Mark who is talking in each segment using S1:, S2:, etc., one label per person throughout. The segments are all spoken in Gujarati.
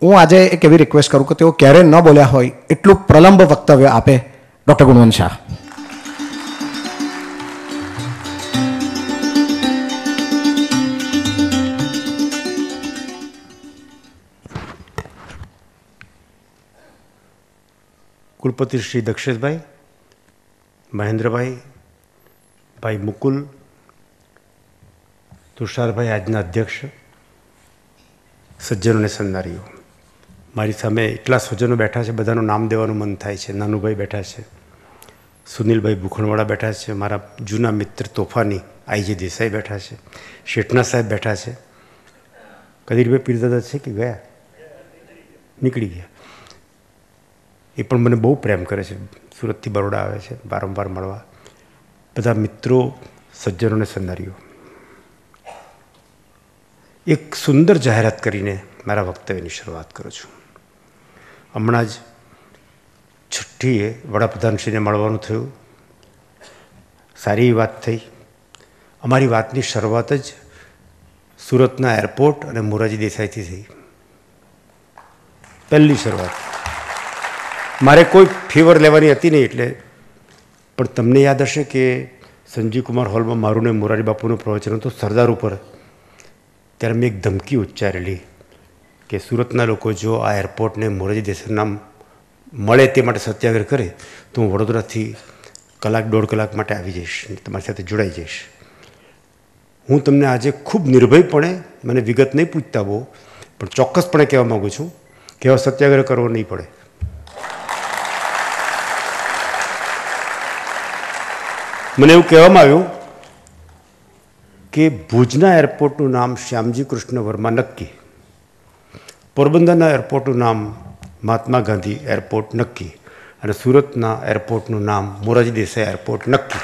S1: હું આજે એક એવી રિક્વેસ્ટ કરું કે તેઓ ક્યારે ન બોલ્યા હોય એટલું પ્રલંબ વક્તવ્ય આપે ડૉક્ટર ગુણવંત શાહ કુલપતિ શ્રી દક્ષેશભાઈ મહેન્દ્રભાઈ ભાઈ મુકુલ તુષારભાઈ આજના અધ્યક્ષ સજ્જનોને સંધારીઓ મારી સામે એટલા સ્વજનો બેઠા છે બધાનું નામ દેવાનું મન થાય છે નાનુભાઈ બેઠા છે સુનિલભાઈ ભૂખણવાળા બેઠા છે મારા જૂના મિત્ર તોફાની આઈજી દેસાઈ બેઠા છે શેઠના સાહેબ બેઠા છે કદીરભાઈ પીરદાદા છે કે ગયા નીકળી ગયા એ પણ મને બહુ પ્રેમ કરે છે સુરતથી બરોડા આવે છે વારંવાર મળવા બધા મિત્રો સજ્જનોને સંધારીઓ એક સુંદર જાહેરાત કરીને મારા વક્તવ્યની શરૂઆત કરું છું હમણાં જ છઠ્ઠીએ વડાપ્રધાનશ્રીને મળવાનું થયું સારી વાત થઈ અમારી વાતની શરૂઆત જ સુરતના એરપોર્ટ અને મોરારજી દેસાઈથી થઈ પહેલી શરૂઆત મારે કોઈ ફીવર લેવાની હતી નહીં એટલે પણ તમને યાદ હશે કે સંજીવ કુમાર હોલમાં મારું ને મોરારી બાપુનું પ્રવચન હતું સરદાર ઉપર ત્યારે મેં એક ધમકી ઉચ્ચારેલી કે સુરતના લોકો જો આ એરપોર્ટને મોરારજી દેસાઈનું નામ મળે તે માટે સત્યાગ્રહ કરે તો હું વડોદરાથી કલાક દોઢ કલાક માટે આવી જઈશ તમારી સાથે જોડાઈ જઈશ હું તમને આજે ખૂબ નિર્ભયપણે મને વિગત નહીં પૂછતા બહુ પણ ચોક્કસપણે કહેવા માગું છું કે હવે સત્યાગ્રહ કરવો નહીં પડે મને એવું કહેવામાં આવ્યું કે ભુજના એરપોર્ટનું નામ શ્યામજી કૃષ્ણ વર્મા નક્કી પોરબંદરના એરપોર્ટનું નામ મહાત્મા ગાંધી એરપોર્ટ નક્કી અને સુરતના એરપોર્ટનું નામ મોરારજી દેસાઈ એરપોર્ટ નક્કી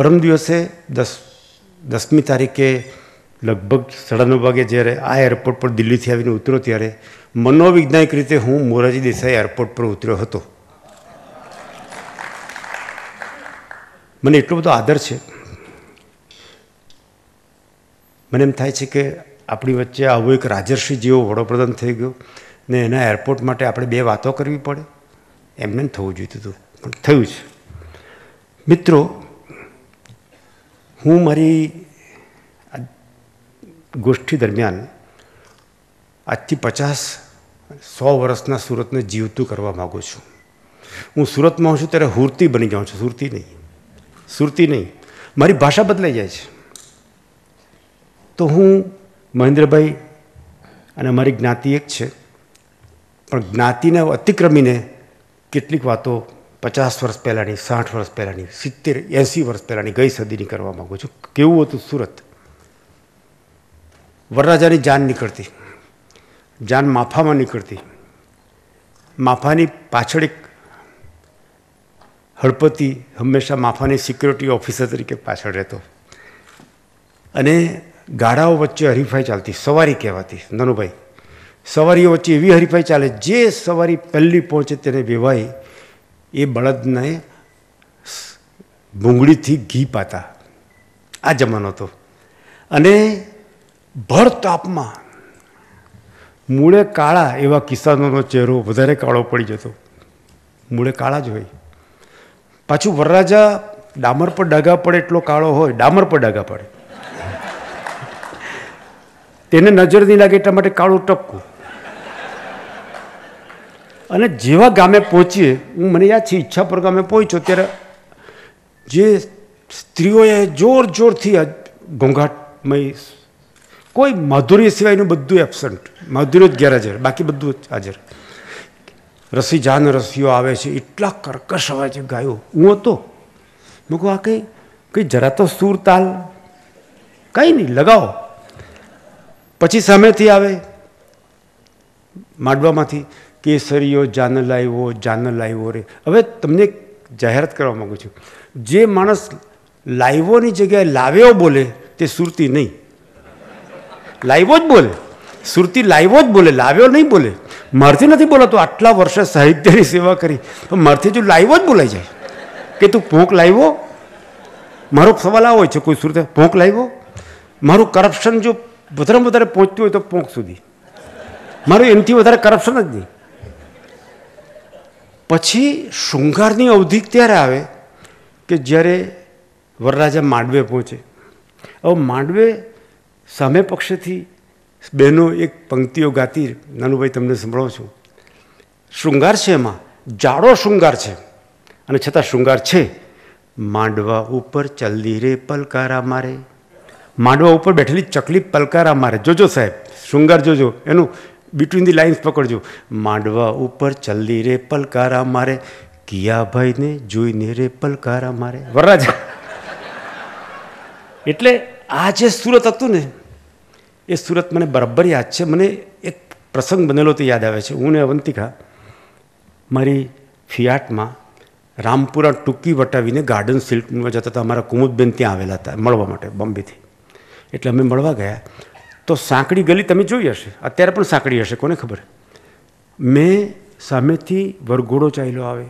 S1: પરમ દિવસે દસ દસમી તારીખે લગભગ સાડા નવ વાગે જ્યારે આ એરપોર્ટ પર દિલ્હીથી આવીને ઉતર્યો ત્યારે મનોવૈજ્ઞાનિક રીતે હું મોરારજી દેસાઈ એરપોર્ટ પર ઉતર્યો હતો મને એટલો બધો આદર છે મને એમ થાય છે કે આપણી વચ્ચે આવો એક રાજર્ષિ જેવો વડોપ્રધાન થઈ ગયો ને એના એરપોર્ટ માટે આપણે બે વાતો કરવી પડે એમને થવું જોઈતું હતું પણ થયું છે મિત્રો હું મારી ગોષ્ઠી દરમિયાન આજથી પચાસ સો વર્ષના સુરતને જીવતું કરવા માગું છું હું સુરતમાં છું ત્યારે હુરતી બની જાઉં છું સુરતી નહીં સુરતી નહીં મારી ભાષા બદલાઈ જાય છે તો હું મહેન્દ્રભાઈ અને અમારી જ્ઞાતિ એક છે પણ જ્ઞાતિને અતિક્રમીને કેટલીક વાતો પચાસ વર્ષ પહેલાંની સાઠ વર્ષ પહેલાંની સિત્તેર એંસી વર્ષ પહેલાંની ગઈ સદીની કરવા માગું છું કેવું હતું સુરત વરરાજાની જાન નીકળતી જાન માફામાં નીકળતી માફાની પાછળ એક હળપતિ હંમેશા માફાની સિક્યુરિટી ઓફિસર તરીકે પાછળ રહેતો અને ગાડાઓ વચ્ચે હરીફાઈ ચાલતી સવારી કહેવાતી નનુભાઈ સવારીઓ વચ્ચે એવી હરીફાઈ ચાલે જે સવારી પહેલી પહોંચે તેને વેવાય એ બળદને ભૂંગળીથી ઘી પાતા આ જમાનો હતો અને ભર તાપમાં મૂળે કાળા એવા કિસાનોનો ચહેરો વધારે કાળો પડી જતો મૂળે કાળા જ હોય પાછું વરરાજા ડામર પર ડાઘા પડે એટલો કાળો હોય ડામર પર ડાઘા પડે તેને નજર નહીં લાગે એટલા માટે કાળું ટપકું અને જેવા ગામે પહોંચીએ હું મને યાદ છે ઈચ્છા પર ગામે પહોંચ્યો ત્યારે જે સ્ત્રીઓએ જોર જોરથી ઘોંઘાટમય કોઈ માધુર્ય સિવાયનું બધું એબસન્ટ માધુર્ય જ ગેરહાજર બાકી બધું જ હાજર રસી જાન રસીઓ આવે છે એટલા કર્કશ આવે છે ગાયો હું હતો મેં કહું આ કંઈ કંઈ જરા તો સૂર તાલ કંઈ નહીં લગાવો પછી સામેથી આવે માંડવામાંથી કેસરીઓ જાન લાવ્યો જાન લાવ્યો રે હવે તમને જાહેરાત કરવા માગું છું જે માણસ લાઈવોની જગ્યાએ લાવ્યો બોલે તે સુરતી નહીં લાઈવો જ બોલે સુરતી લાઈવો જ બોલે લાવ્યો નહીં બોલે મારથી નથી બોલાતો આટલા વર્ષે સાહિત્યની સેવા કરી તો મારથી જો લાઈવો જ બોલાઈ જાય કે તું ભોંક લાવ્યો મારો સવાલ આવો છે કોઈ સુરત ભોંક લાવ્યો મારું કરપ્શન જો વધારેમાં વધારે પહોંચતું હોય તો પોંખ સુધી મારું એનાથી વધારે કરપ્શન જ નહીં પછી શૃંગારની અવધિ ત્યારે આવે કે જ્યારે વરરાજા માંડવે પહોંચે હવે માંડવે સામે પક્ષેથી બહેનો એક પંક્તિઓ ગાતી નાનુભાઈ તમને સંભળાવું છું શૃંગાર છે એમાં જાડો શૃંગાર છે અને છતાં શૃંગાર છે માંડવા ઉપર ચલ્દી રે પલકારા મારે માંડવા ઉપર બેઠેલી ચકલી પલકારા મારે જોજો સાહેબ શૃંગાર જોજો એનું બિટવીન ધી લાઇન્સ પકડજો માંડવા ઉપર ચલ્લી રે પલકારા મારે કિયાભાઈને જોઈને રે પલકારા મારે વરરાજા એટલે આ જે સુરત હતું ને એ સુરત મને બરાબર યાદ છે મને એક પ્રસંગ બનેલો તો યાદ આવે છે હું ને અવંતિકા મારી ફિયાટમાં રામપુરા ટૂંકી વટાવીને ગાર્ડન સિલ્કમાં જતા હતા અમારા કુમુદબેન ત્યાં આવેલા હતા મળવા માટે બોમ્બેથી એટલે અમે મળવા ગયા તો સાંકડી ગલી તમે જોઈ હશે અત્યારે પણ સાંકડી હશે કોને ખબર મેં સામેથી વરઘોડો ચાલ્યો આવે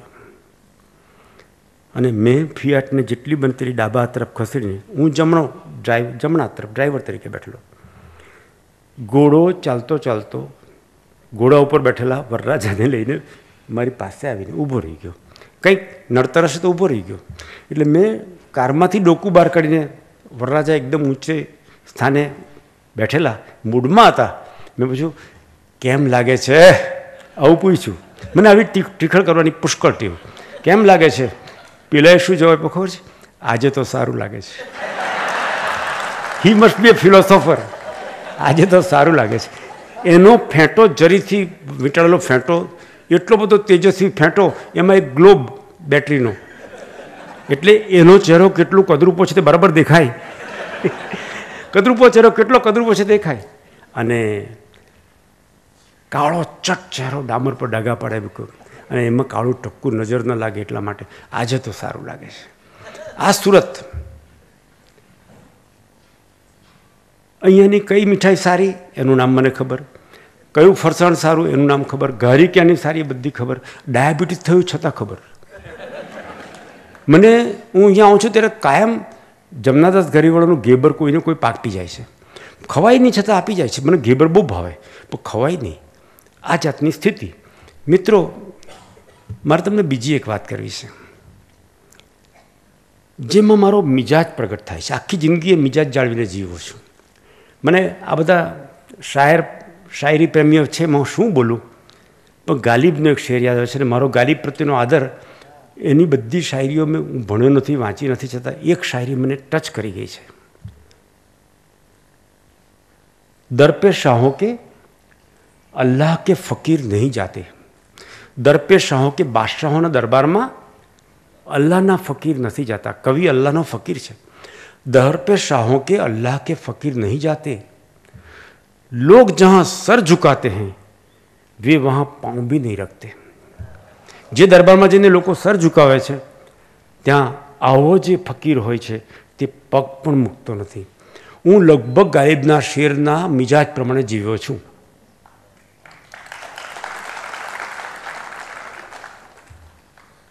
S1: અને મેં ફિયાટને જેટલી બનતી ડાબા તરફ ખસેડીને હું જમણો ડ્રાઈવ જમણા તરફ ડ્રાઈવર તરીકે બેઠેલો ઘોડો ચાલતો ચાલતો ઘોડા ઉપર બેઠેલા વરરાજાને લઈને મારી પાસે આવીને ઊભો રહી ગયો કંઈક નડતર હશે તો ઊભો રહી ગયો એટલે મેં કારમાંથી ડોકું બહાર કાઢીને વરરાજા એકદમ ઊંચે સ્થાને બેઠેલા મૂડમાં હતા મેં પૂછ્યું કેમ લાગે છે આવું પૂછ્યું મને આવી ટીખળ કરવાની પુષ્કળ ટીવ કેમ લાગે છે પીલાએ શું જવાય ખબર છે આજે તો સારું લાગે છે he must be A philosopher આજે તો સારું લાગે છે એનો ફેંટો જરીથી વીંટાળેલો ફેંટો એટલો બધો તેજસ્વી ફેંટો એમાં એક ગ્લોબ બેટરીનો એટલે એનો ચહેરો કેટલું કદરૂપો છે તે બરાબર દેખાય કદરૂપો ચહેરો કેટલો કદરૂપો છે દેખાય અને કાળો ચટ ચહેરો ડામર પર ડાઘા પડે અને એમાં કાળું ટપકું નજર ન લાગે એટલા માટે આજે તો સારું લાગે છે આ સુરત અહીંયાની કઈ મીઠાઈ સારી એનું નામ મને ખબર કયું ફરસાણ સારું એનું નામ ખબર ઘારી ક્યાંની સારી બધી ખબર ડાયાબિટીસ થયું છતાં ખબર મને હું અહીંયા આવું છું ત્યારે કાયમ જમનાદાસ ગરીવાળાનું ઘેબર કોઈને કોઈ પાકી જાય છે ખવાય નહીં છતાં આપી જાય છે મને ઘેબર બહુ ભાવે પણ ખવાય નહીં આ જાતની સ્થિતિ મિત્રો મારે તમને બીજી એક વાત કરવી છે જેમાં મારો મિજાજ પ્રગટ થાય છે આખી જિંદગી એ મિજાજ જાળવીને જીવું છું મને આ બધા શાયર શાયરી પ્રેમીઓ છે હું શું બોલું પણ ગાલિબનો એક શેર યાદ આવે છે અને મારો ગાલિબ પ્રત્યેનો આદર એની બધી શાયરીઓ મેં હું ભણ્યો નથી વાંચી નથી છતાં એક શાયરી મને ટચ કરી ગઈ છે દર્પે શાહો કે અલ્લાહ કે ફકીર નહીં જાતે દર્પે શાહો કે બાદશાહોના દરબારમાં અલ્લાહના ફકીર નથી જાતા કવિ અલ્લાહનો ફકીર છે દર્પે શાહો કે અલ્લાહ કે ફકીર નહીં જાતે લોક જહાં સર झुकाते हैं वे वहाँ पाँव भी नहीं रखते જે દરબારમાં જઈને લોકો સર ઝુકાવે છે ત્યાં આવો જે ફકીર હોય છે તે પગ પણ મૂકતો નથી હું લગભગ ગાયબના શેરના મિજાજ પ્રમાણે જીવ્યો છું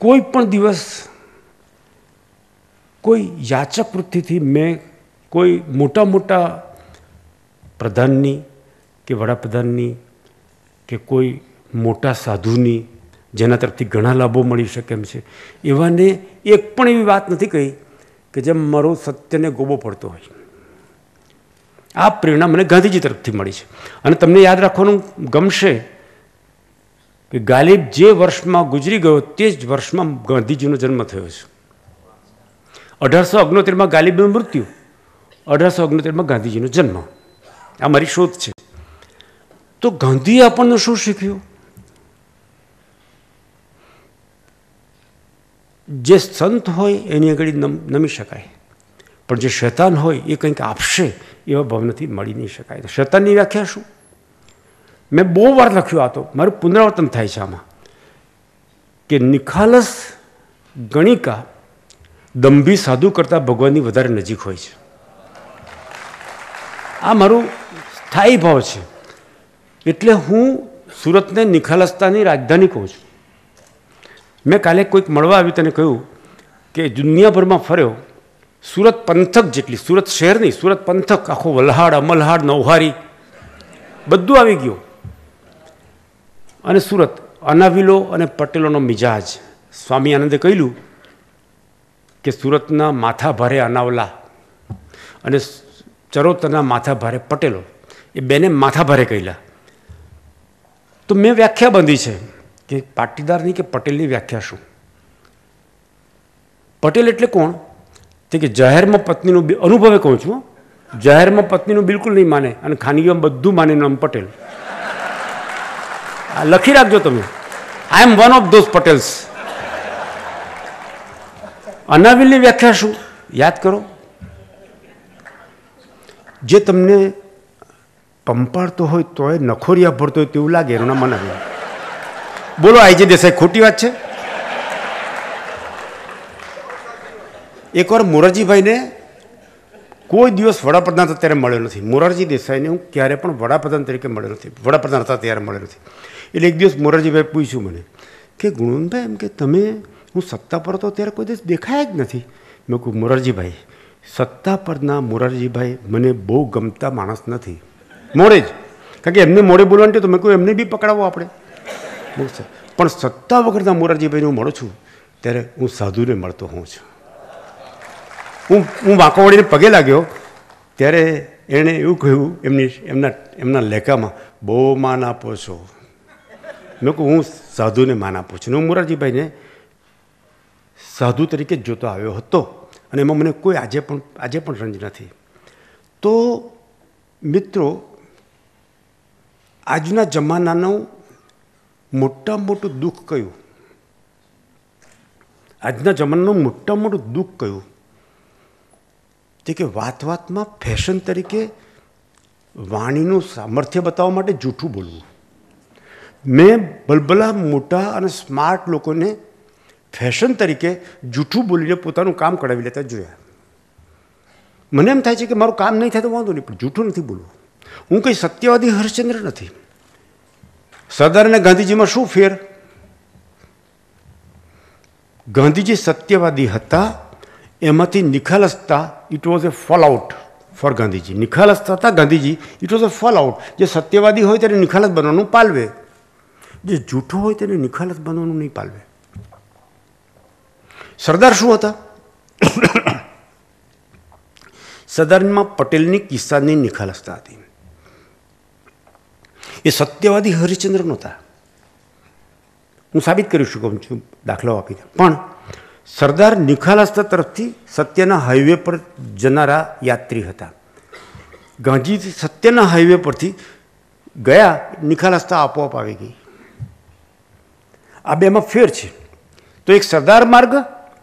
S1: કોઈ પણ દિવસ કોઈ યાચક વૃત્તિથી મેં કોઈ મોટા મોટા પ્રધાનની કે વડાપ્રધાનની કે કોઈ મોટા સાધુની જેના તરફથી ઘણા લાભો મળી શકે એમ છે એવાને એક પણ એવી વાત નથી કહી કે જેમ મારો સત્યને ગોબો પડતો હોય આ પ્રેરણા મને ગાંધીજી તરફથી મળી છે અને તમને યાદ રાખવાનું ગમશે કે ગાલિબ જે વર્ષમાં ગુજરી ગયો તે જ વર્ષમાં ગાંધીજીનો જન્મ થયો છે અઢારસો અગ્નોતેરમાં ગાલિબનું મૃત્યુ અઢારસો અગ્નોતેરમાં ગાંધીજીનો જન્મ આ મારી શોધ છે તો ગાંધીએ આપણને શું શીખ્યું જે સંત હોય એની આગળ નમી શકાય પણ જે શૈતાન હોય એ કંઈક આપશે એવા ભાવનાથી મળી નહીં શકાય તો શૈતાનની વ્યાખ્યા શું મેં બહુ વાર લખ્યું આ તો મારું પુનરાવર્તન થાય છે આમાં કે નિખાલસ ગણિકા દંભી સાધુ કરતાં ભગવાનની વધારે નજીક હોય છે આ મારું સ્થાયી ભાવ છે એટલે હું સુરતને નિખાલસતાની રાજધાની કહું છું મેં કાલે કોઈક મળવા આવ્યું તેને કહ્યું કે દુનિયાભરમાં ફર્યો સુરત પંથક જેટલી સુરત શહેર નહીં સુરત પંથક આખો વલહાડ અમલહાડ નૌહારી બધું આવી ગયું અને સુરત અનાવિલો અને પટેલોનો મિજાજ સ્વામી આનંદે કહ્યું કે સુરતના માથા ભારે અનાવલા અને ચરોતરના માથા ભારે પટેલો એ બેને માથા ભારે કહેલા તો મેં વ્યાખ્યા બંધી છે કે પાટીદારની કે પટેલની વ્યાખ્યા શું પટેલ એટલે કોણ તે કે જાહેરમાં પત્નીનું અનુભવે કહું છું જાહેરમાં પત્નીનું બિલકુલ નહીં માને અને ખાનગીમાં બધું માને નામ પટેલ આ લખી રાખજો તમે I am one of those Patels અનાવિલની વ્યાખ્યા શું યાદ કરો જે તમને પંપાળતો હોય તોય નખોરિયા ભરતો હોય તેવું લાગે એનું નામ અનાવિલ બોલો આઈજી દેસાઈ ખોટી વાત છે એકવાર મોરારજીભાઈને કોઈ દિવસ વડાપ્રધાન હતા ત્યારે મળ્યો નથી મોરારજી દેસાઈને હું ક્યારે પણ વડાપ્રધાન તરીકે મળ્યો નથી વડાપ્રધાન હતા ત્યારે મળ્યો નથી એટલે એક દિવસ મોરારજીભાઈ પૂછ્યું મને કે ગુણવંતભાઈ એમ કે તમે હું સત્તા પર તો ત્યારે કોઈ દિવસ દેખાયા જ નથી મેં કહું મોરારજીભાઈ સત્તા પરના મોરારજીભાઈ મને બહુ ગમતા માણસ નથી મોરે જ કારણ કે એમને મોડે બોલવાની તો મેં કહું એમને બી પકડાવો આપણે બહુ પણ સત્તા વગરના મોરારજીભાઈને હું મળું છું ત્યારે હું સાધુને મળતો હોઉં છું હું હું વાંકો પગે લાગ્યો ત્યારે એણે એવું કહ્યું એમની એમના એમના લેખામાં બહુ માન આપો છો મેં કહું હું સાધુને માન આપું છું હું મોરારજીભાઈને સાધુ તરીકે જોતો આવ્યો હતો અને એમાં મને કોઈ આજે પણ આજે પણ રંજ નથી તો મિત્રો આજના જમાનાનું મોટામાં મોટું દુઃખ કયું આજના જમાનાનું મોટામાં મોટું દુઃખ કયું તે કે વાત વાતમાં ફેશન તરીકે વાણીનું સામર્થ્ય બતાવવા માટે જૂઠું બોલવું મેં ભલભલા મોટા અને સ્માર્ટ લોકોને ફેશન તરીકે જૂઠું બોલીને પોતાનું કામ કઢાવી લેતા જોયા મને એમ થાય છે કે મારું કામ નહીં થાય તો વાંધો નહીં પણ જૂઠું નથી બોલવું હું કંઈ સત્યવાદી હરિશ્ચંદ્ર નથી સરદાર અને ગાંધીજીમાં શું ફેર ગાંધીજી સત્યવાદી હતા એમાંથી નિખાલસતા it was a fall out for Gandhiji નિખાલસતા હતા Gandhiji it was a fall out જે સત્યવાદી હોય તેને નિખાલસ બનવાનું પાલવે જે જૂઠો હોય તેને નિખાલસ બનવાનું નહીં પાલવે સરદાર શું હતા સરદારમાં પટેલની કિસ્સાની નિખાલસતા હતી એ સત્યવાદી હરિચંદ્ર નહોતા હું સાબિત કરી શકું છું દાખલો આપીને પણ સરદાર નિખાલસ્તા તરફથી સત્યના હાઈવે પર જનારા યાત્રી હતા ગાંધી સત્યના હાઈવે પરથી ગયા નિખાલસ્તા આપોઆપ આવી ગઈ આ બેમાં ફેર છે તો એક સરદાર માર્ગ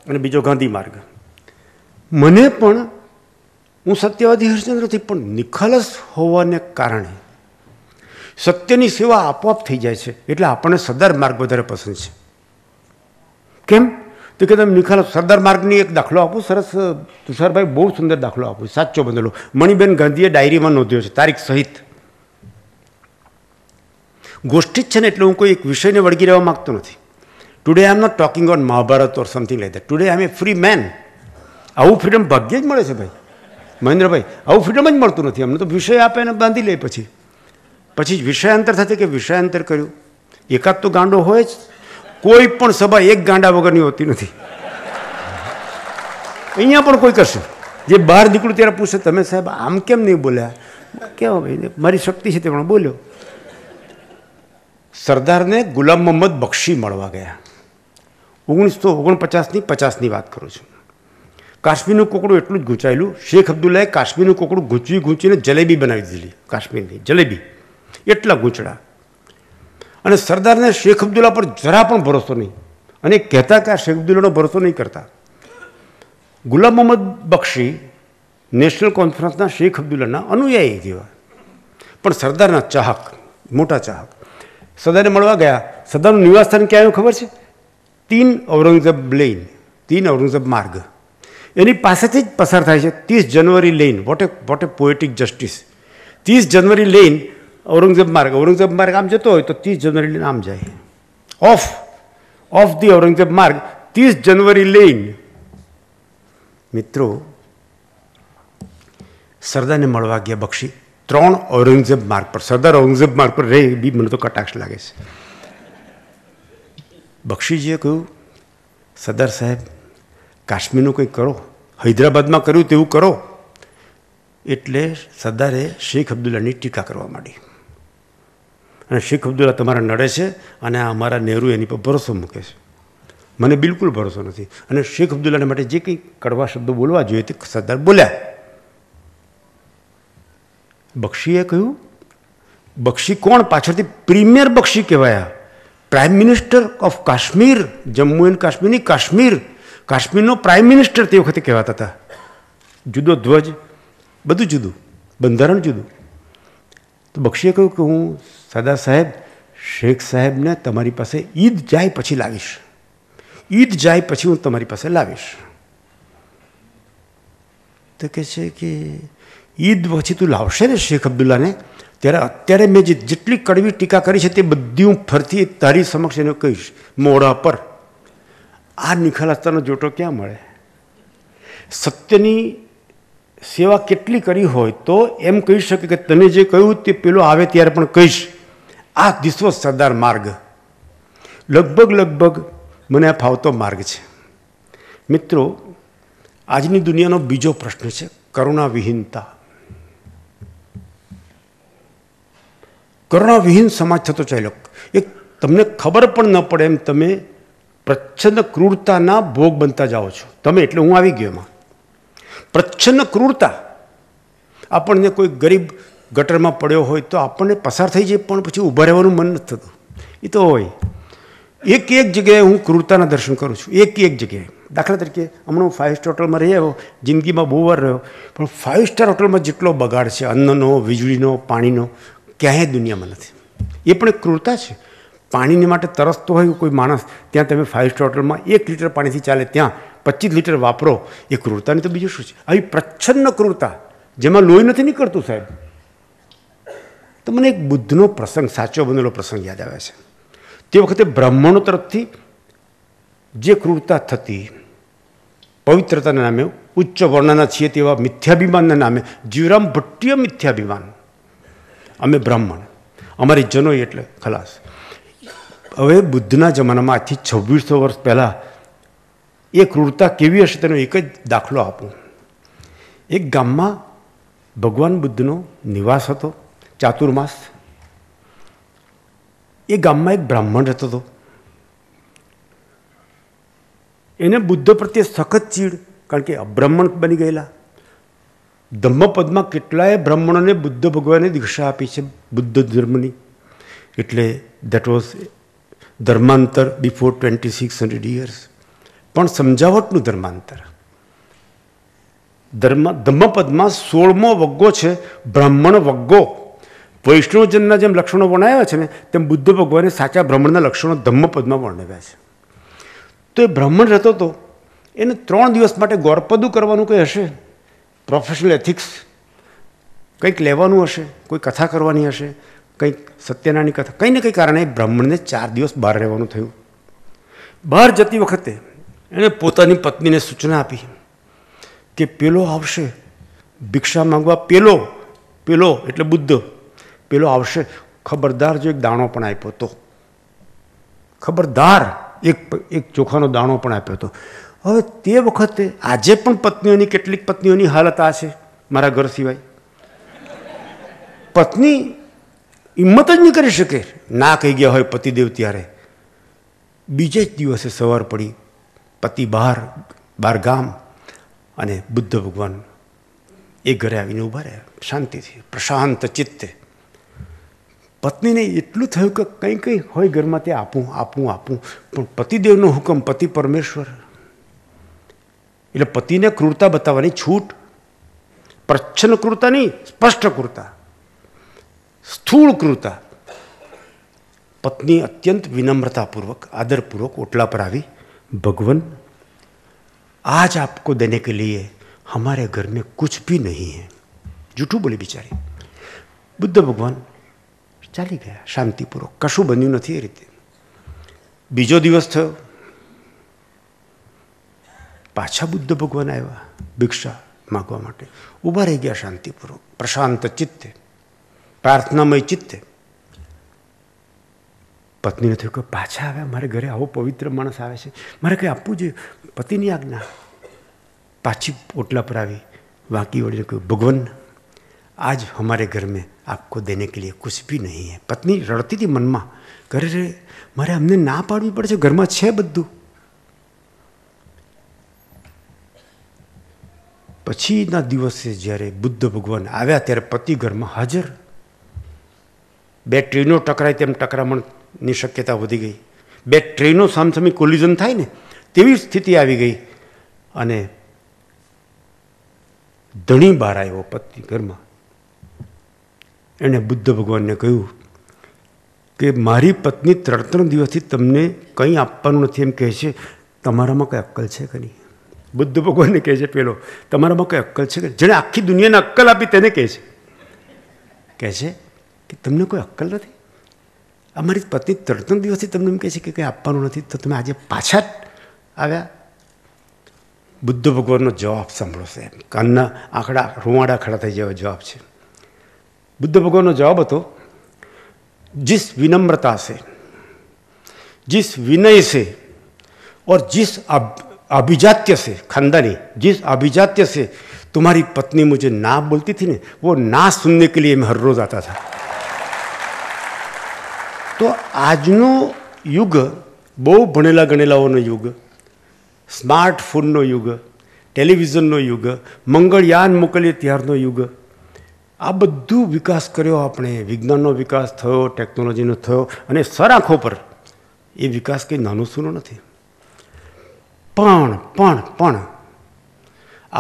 S1: અને બીજો ગાંધી માર્ગ મને પણ હું સત્યવાદી હરિશ્ચંદ્ર પણ નિખાલસ હોવાને કારણે સત્યની સેવા આપોઆપ થઈ જાય છે એટલે આપણને સરદાર માર્ગ વધારે પસંદ છે કેમ તો કે તમે નિખાલ સરદાર માર્ગની એક દાખલો આપો સરસ તુષારભાઈ બહુ સુંદર દાખલો આપો સાચો બનેલો મણિબેન ગાંધીએ ડાયરીમાં નોંધ્યો છે તારીખ સહિત ગોષ્ઠી જ છે ને એટલે હું કોઈ એક વિષયને વળગી રહેવા માગતો નથી today I am not talking on Mahabharat or something like that today I am a free man આવું ફ્રીડમ ભાગ્યે જ મળે છે ભાઈ મહેન્દ્રભાઈ આવું ફ્રીડમ જ મળતું નથી અમને તો વિષય આપે એને બાંધી લે પછી પછી જ વિષયાંતર થશે કે વિષયાંતર કર્યું એકાદ તો ગાંડો હોય જ કોઈ પણ સભા એક ગાંડા વગરની હોતી નથી અહીંયા પણ કોઈ કરશે જે બહાર નીકળું ત્યારે પૂછશે તમે સાહેબ આમ કેમ નહીં બોલ્યા કેવો ભાઈ મારી શક્તિ છે તે પણ બોલ્યો સરદારને ગુલામ મોહમ્મદ બક્ષી મળવા ગયા ઓગણીસો ઓગણપચાસની પચાસની વાત કરું છું કાશ્મીરનું કોકડું એટલું જ ગૂંચાયેલું શેખ અબ્દુલ્લાએ કાશ્મીરનું કોકડું ગૂંચવી ગૂંચીને જલેબી બનાવી દીધી કાશ્મીરની જલેબી એટલા ગૂંચળા અને સરદારને શેખ અબ્દુલ્લા પર જરા પણ ભરોસો નહીં અને કહેતા કે આ શેખ અબ્દુલ્લાનો ભરોસો નહીં કરતા ગુલામ મોહમ્મદ બક્ષી નેશનલ કોન્ફરન્સના શેખ અબ્દુલ્લાના અનુયાયી જેવા પણ સરદારના ચાહક મોટા ચાહક સરદારને મળવા ગયા સરદારનું નિવાસસ્થાન ક્યાં આવ્યું ખબર છે તીન ઔરંગઝેબ લેન તીન ઔરંગઝેબ માર્ગ એની પાસેથી જ પસાર થાય છે ત્રીસ જનવરી lane what a what a poetic justice ત્રીસ જનવરી લેન औरंगजेब मार्ग औरंगजेब मार्ग आमचे तो तीस जानेवारी लेन आमचे ऑफ ऑफ दी औरंगजेब मार्ग तीस जनवरी लेन મિત્રો સરદારને મળવા ગયા બક્ષી ત્રણ ઔરંગઝેબ માર્ગ પર સરદાર ઔરંગઝેબ માર્ગ પર રે બી મને તો કટાક્ષ લાગે છે બક્ષીજીએ કહ્યું સરદાર સાહેબ કાશ્મીરનું કંઈક કરો હૈદરાબાદમાં કર્યું તેવું કરો એટલે સરદારે શેખ અબ્દુલ્લાની ટીકા કરવા માંડી અને શેખ અબ્દુલ્લા તમારા નડે છે અને આ અમારા નહેરુ એની પર ભરોસો મૂકે છે મને બિલકુલ ભરોસો નથી અને શેખ અબ્દુલ્લાને માટે જે કંઈ કડવા શબ્દો બોલવા જોઈએ તે સરદાર બોલ્યા બક્ષીએ કહ્યું બક્ષી કોણ પાછળથી પ્રીમિયર બક્ષી કહેવાયા prime minister of Kashmir Jammu and કાશ્મીરની કાશ્મીર કાશ્મીરનો પ્રાઇમ મિનિસ્ટર તે વખતે કહેવાતા હતા જુદો ધ્વજ બધું જુદું બંધારણ જુદું તો બક્ષીએ કહ્યું કે હું સાદા સાહેબ શેખ સાહેબને તમારી પાસે ઈદ જાય પછી લાવીશ ઈદ જાય પછી હું તમારી પાસે લાવીશ તો કહે છે કે ઈદ પછી તું લાવશે ને શેખ અબ્દુલ્લાને ત્યારે અત્યારે મેં જે જેટલી કડવી ટીકા કરી છે તે બધી હું ફરતી તારી સમક્ષ એને કહીશ મોડા પર આ નિખાલસતાનો જોટો ક્યાં મળે સત્યની સેવા કેટલી કરી હોય તો એમ કહી શકે કે તમે જે કહ્યું તે પેલો આવે ત્યારે પણ કહીશ આ દિશ્વ સરદાર માર્ગ લગભગ લગભગ મને આ ફાવતો માર્ગ છે મિત્રો આજની દુનિયાનો બીજો પ્રશ્ન છે કરુણાવિહીનતા કરુણાવિહીન સમાજ થતો ચાલ્યો એક તમને ખબર પણ ન પડે એમ તમે પ્રચ્છન્ન ક્રૂરતાના ભોગ બનતા જાઓ છો તમે એટલે હું આવી ગયો એમાં પ્રચ્છન્ન ક્રૂરતા આપણને કોઈ ગરીબ ગટરમાં પડ્યો હોય તો આપણને પસાર થઈ જાય પણ પછી ઊભા રહેવાનું મન નથી થતું એ તો હોય એક એક જગ્યાએ હું ક્રૂરતાના દર્શન કરું છું એક એક જગ્યાએ દાખલા તરીકે હમણાં ફાઇવ સ્ટાર હોટલમાં રહી આવ્યો જિંદગીમાં બહુ વાર રહ્યો પણ ફાઇવ સ્ટાર હોટલમાં જેટલો બગાડ છે અન્નનો વીજળીનો પાણીનો ક્યાંય દુનિયામાં નથી એ પણ એક ક્રૂરતા છે પાણીને માટે તરસતો હોય કોઈ માણસ ત્યાં તમે ફાઇવ સ્ટાર હોટલમાં એક લીટર પાણીથી ચાલે ત્યાં પચીસ લીટર વાપરો એ ક્રૂરતાની તો બીજું શું છે આવી પ્રચ્છન્ન ક્રૂરતા જેમાં લોહી નથી નીકળતું સાહેબ તો મને એક બુદ્ધનો પ્રસંગ સાચો બનેલો પ્રસંગ યાદ આવે છે તે વખતે બ્રાહ્મણો તરફથી જે ક્રૂરતા થતી પવિત્રતાના નામે ઉચ્ચ વર્ણના છીએ તેવા મિથ્યાભિમાનના નામે જીવરામ ભટ્ટીય મિથ્યાભિમાન અમે બ્રાહ્મણ અમારી જનોઈ એટલે ખલાસ હવે બુદ્ધના જમાનામાં આજથી છવ્વીસો વર્ષ પહેલાં એ ક્રૂરતા કેવી હશે તેનો એક જ દાખલો આપું એક ગામમાં ભગવાન બુદ્ધનો નિવાસ હતો ચાતુર્માસ એ ગામમાં એક બ્રાહ્મણ રહેતો હતો એને બુદ્ધ પ્રત્યે સખત ચીડ કારણ કે અબ્રાહ્મણ બની ગયેલા ધમ્મપદમાં કેટલાય બ્રાહ્મણોને બુદ્ધ ભગવાને દીક્ષા આપી છે બુદ્ધ ધર્મની એટલે દેટ વોઝ ધર્માંતર before twenty six hundred years પણ સમજાવટનું ધર્માંતર ધર્મ ધમ્મપદમાં સોળમો વગ્ગો છે બ્રાહ્મણ વગ્ગો વૈષ્ણવજનના જેમ લક્ષણો વર્ણવ્યા છે ને તેમ બુદ્ધ ભગવાને સાચા બ્રાહ્મણના લક્ષણો ધમ્મપદમાં વર્ણવ્યા છે તો એ બ્રાહ્મણ રહેતો હતો એને ત્રણ દિવસ માટે ગોરપદું કરવાનું કંઈ હશે પ્રોફેશનલ એથિક્સ કંઈક લેવાનું હશે કોઈ કથા કરવાની હશે કંઈક સત્યનારાયણની કથા કંઈ ને કંઈ કારણે બ્રાહ્મણને ચાર દિવસ બહાર રહેવાનું થયું બહાર જતી વખતે એણે પોતાની પત્નીને સૂચના આપી કે પેલો આવશે ભિક્ષા માંગવા પેલો પેલો એટલે બુદ્ધ પેલો આવશે ખબરદાર જો એક દાણો પણ આપ્યો હતો ખબરદાર એક એક ચોખાનો દાણો પણ આપ્યો હતો હવે તે વખતે આજે પણ પત્નીઓની કેટલીક પત્નીઓની હાલત આ છે મારા ઘર સિવાય પત્ની હિંમત જ નહીં કરી શકે ના કહી ગયા હોય પતિદેવ ત્યારે બીજે જ દિવસે સવાર પડી પતિ બહાર બાર ગામ અને બુદ્ધ ભગવાન એ ઘરે આવીને ઊભા રહ્યા શાંતિથી પ્રશાંત ચિત્તે પત્નીને એટલું થયું કે કંઈ કંઈ હોય ઘરમાં તે આપું આપું આપું પણ પતિદેવનો હુકમ પતિ પરમેશ્વર એટલે પતિને ક્રૂરતા બતાવવાની છૂટ પ્રચ્છન્ન ક્રૂરતા નહીં સ્પષ્ટ ક્રૂરતા સ્થૂળ ક્રૂરતા પત્ની અત્યંત વિનમ્રતાપૂર્વક આદરપૂર્વક ઓટલા પર આવી भगवान आज आपको देने के लिए हमारे घर में कुछ भी नहीं है जूठू बोले बिचारी बुद्ध भगवान चली गया शांतिपूर्वक कशु बन्यू नहीं रीते बीजो दिवस थो पाचा बुद्ध भगवान आया भिक्षा मागवा उभा रही गया शांतिपूर्वक प्रशांत चित्त प्रार्थनामय चित्त પત્નીને થયું કે પાછા આવ્યા મારે ઘરે આવો પવિત્ર માણસ આવે છે મારે કંઈ આપવું જોઈએ પતિની આજ્ઞા પાછી પોટલા પર આવી વાંકી વળીને કહ્યું ભગવાન આજ અમારે ઘર મેં આપકો દેને કે લીએ કુછ ભી નહીં હે પત્ની રડતી હતી મનમાં ઘરે રે મારે અમને ના પાડવી પડશે ઘરમાં છે બધું પછીના દિવસે જ્યારે બુદ્ધ ભગવાન આવ્યા ત્યારે પતિ ઘરમાં હાજર બે ટ્રેનો ટકરાય તેમ ટકરામણ ની શક્યતા વધી ગઈ બે ટ્રેનો સામસામી કોલિઝન થાય ને તેવી સ્થિતિ આવી ગઈ અને ધણી બહાર આવ્યો પત્ની ઘરમાં એણે બુદ્ધ ભગવાનને કહ્યું કે મારી પત્ની ત્રણ ત્રણ દિવસથી તમને કંઈ આપવાનું નથી એમ કહે છે તમારામાં કંઈ અક્કલ છે કે નહીં બુદ્ધ ભગવાનને કહે છે પેલો તમારામાં કંઈ અક્કલ છે કે જેણે આખી દુનિયાને અક્કલ આપી તેને કહે છે કહે છે કે તમને કોઈ અક્કલ નથી અમારી પત્ની ત્રણ દિવસથી તમને એમ કહે છે કે કંઈ આપવાનું નથી તો તમે આજે પાછા આવ્યા બુદ્ધ ભગવાનનો જવાબ સાંભળો સાહેબ કાનના આંકડા રૂવાડા ખડા થઈ જવા જવાબ છે બુદ્ધ ભગવાનનો જવાબ હતો જીસ વિનમ્રતા છે જીસ વિનય છે ઓર જીસ અભિજાત્ય છે ખાનદાની જીસ અભિજાત્ય છે तुम्हारी પત્ની मुझे ના બોલતી थी ને वो ના સુનને કે लिए मैं हर रोज़ आता था તો આજનો યુગ બહુ ભણેલા ગણેલાઓનો યુગ સ્માર્ટફોનનો યુગ ટેલિવિઝનનો યુગ મંગળયાન મોકલીએ ત્યારનો યુગ આ બધું વિકાસ કર્યો આપણે વિજ્ઞાનનો વિકાસ થયો ટેકનોલોજીનો થયો અને સરાંખો પર એ વિકાસ કંઈ નાનું સૂનો નથી પણ પણ પણ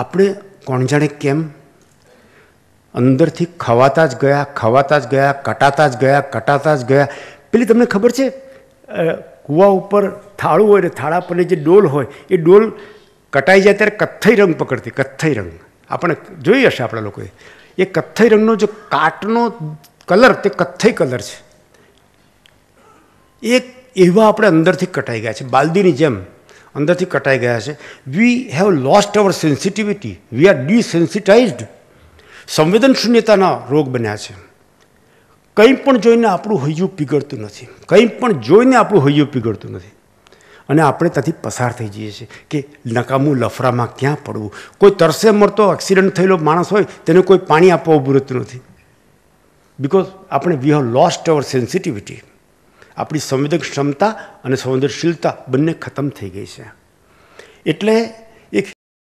S1: આપણે કોણ જાણે કેમ અંદરથી ખવાતા જ ગયા ખવાતા જ ગયા કટાતા જ ગયા કટાતા જ ગયા પેલી તમને ખબર છે કૂવા ઉપર થાળું હોય ને થાળા પરની જે ડોલ હોય એ ડોલ કટાઈ જાય ત્યારે કથ્થઈ રંગ પકડતી કથ્થઈ રંગ આપણે જોઈ હશે આપણા લોકોએ એ કથ્થઈ રંગનો જે કાટનો કલર તે કથ્થઈ કલર છે એ એવા આપણે અંદરથી કટાઈ ગયા છે બાલદીની જેમ અંદરથી કટાઈ ગયા છે we have lost our sensitivity we are desensitised સંવેદનશૂન્યતાના રોગ બન્યા છે કંઈ પણ જોઈને આપણું હૈયું પીગળતું નથી કંઈ પણ જોઈને આપણું હૈયું પીગળતું નથી અને આપણે ત્યાંથી પસાર થઈ જઈએ છીએ કે નકામું લફરામાં ક્યાં પડવું કોઈ તરસે મરતો એક્સિડન્ટ થયેલો માણસ હોય તેને કોઈ પાણી આપવા ઊભું રહેતું નથી બિકોઝ આપણે we have lost our sensitivity આપણી સંવેદન ક્ષમતા અને સંવેદનશીલતા બંને ખતમ થઈ ગઈ છે એટલે